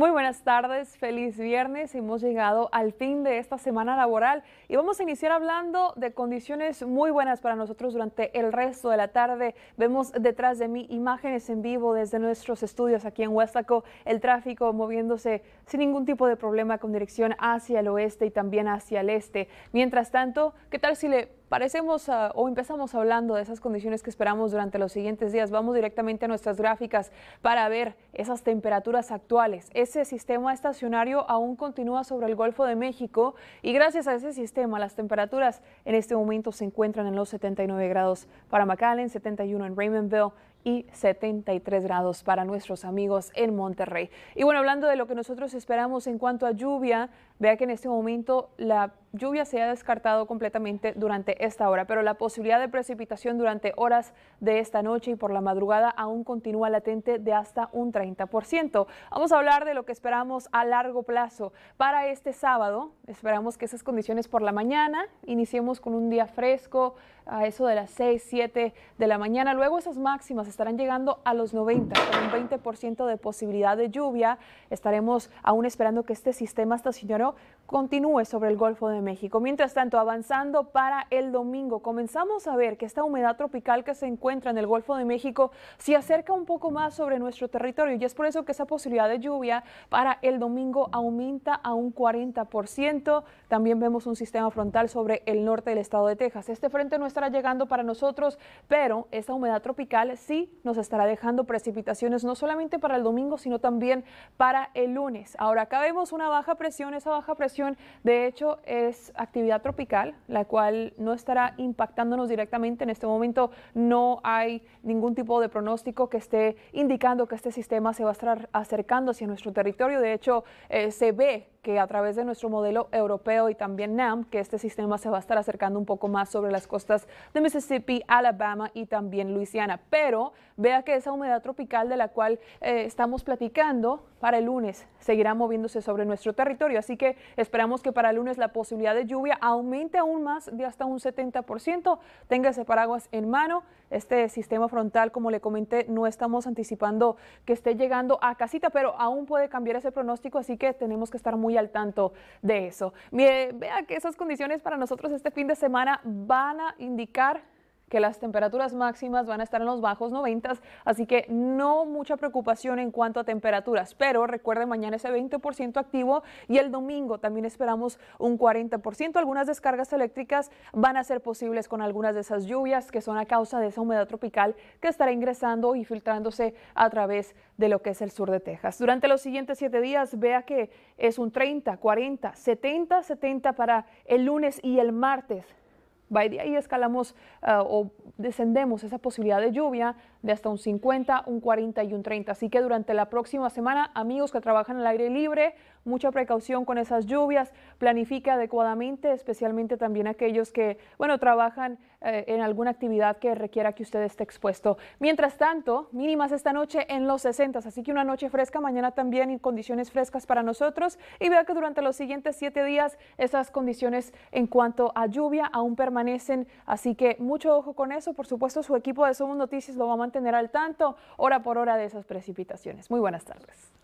Muy buenas tardes, feliz viernes. Hemos llegado al fin de esta semana laboral y vamos a iniciar hablando de condiciones muy buenas para nosotros durante el resto de la tarde. Vemos detrás de mí imágenes en vivo desde nuestros estudios aquí en Huestaco, el tráfico moviéndose sin ningún tipo de problema con dirección hacia el oeste y también hacia el este. Mientras tanto, ¿qué tal si le Parecemos o empezamos hablando de esas condiciones que esperamos durante los siguientes días. Vamos directamente a nuestras gráficas para ver esas temperaturas actuales. Ese sistema estacionario aún continúa sobre el Golfo de México y gracias a ese sistema las temperaturas en este momento se encuentran en los 79 grados para McAllen, 71 en Raymondville, y 73 grados para nuestros amigos en Monterrey. Y bueno, hablando de lo que nosotros esperamos en cuanto a lluvia, vea que en este momento la lluvia se ha descartado completamente durante esta hora, pero la posibilidad de precipitación durante horas de esta noche y por la madrugada aún continúa latente de hasta un 30%. Vamos a hablar de lo que esperamos a largo plazo. Para este sábado, esperamos que esas condiciones por la mañana, iniciemos con un día fresco a eso de las 6, 7 de la mañana, luego esas máximas estarán llegando a los 90, con un 20% de posibilidad de lluvia. Estaremos aún esperando que este sistema estacionario continúe sobre el Golfo de México. Mientras tanto, avanzando para el domingo, comenzamos a ver que esta humedad tropical que se encuentra en el Golfo de México se acerca un poco más sobre nuestro territorio y es por eso que esa posibilidad de lluvia para el domingo aumenta a un 40%. También vemos un sistema frontal sobre el norte del estado de Texas. Este frente no estará llegando para nosotros, pero esta humedad tropical sí nos estará dejando precipitaciones no solamente para el domingo, sino también para el lunes. Ahora, acá vemos una baja presión, esa baja presión de hecho es actividad tropical, la cual no estará impactándonos directamente. En este momento no hay ningún tipo de pronóstico que esté indicando que este sistema se va a estar acercando hacia nuestro territorio. De hecho, eh, se ve que a través de nuestro modelo europeo y también NAM, que este sistema se va a estar acercando un poco más sobre las costas de Mississippi, Alabama y también Luisiana. Pero vea que esa humedad tropical de la cual eh, estamos platicando para el lunes seguirá moviéndose sobre nuestro territorio, así que esperamos que para el lunes la posibilidad de lluvia aumente aún más de hasta un 70%. Téngase paraguas en mano. Este sistema frontal, como le comenté, no estamos anticipando que esté llegando a casita, pero aún puede cambiar ese pronóstico, así que tenemos que estar muy al tanto de eso. Mire, vea que esas condiciones para nosotros este fin de semana van a indicar que las temperaturas máximas van a estar en los bajos 90, así que no mucha preocupación en cuanto a temperaturas, pero recuerden mañana ese 20% activo y el domingo también esperamos un 40%. Algunas descargas eléctricas van a ser posibles con algunas de esas lluvias que son a causa de esa humedad tropical que estará ingresando y filtrándose a través de lo que es el sur de Texas. Durante los siguientes siete días vea que es un 30, 40, 70, 70 para el lunes y el martes. Va de ahí escalamos eh, o descendemos esa posibilidad de lluvia de hasta un 50, un 40 y un 30. Así que durante la próxima semana, amigos que trabajan al aire libre, mucha precaución con esas lluvias, planifique adecuadamente, especialmente también aquellos que, bueno, trabajan eh, en alguna actividad que requiera que usted esté expuesto. Mientras tanto, mínimas esta noche en los 60, así que una noche fresca, mañana también en condiciones frescas para nosotros y vea que durante los siguientes siete días esas condiciones en cuanto a lluvia aún permanecen Así que mucho ojo con eso. Por supuesto, su equipo de Somos Noticias lo va a mantener al tanto hora por hora de esas precipitaciones. Muy buenas tardes.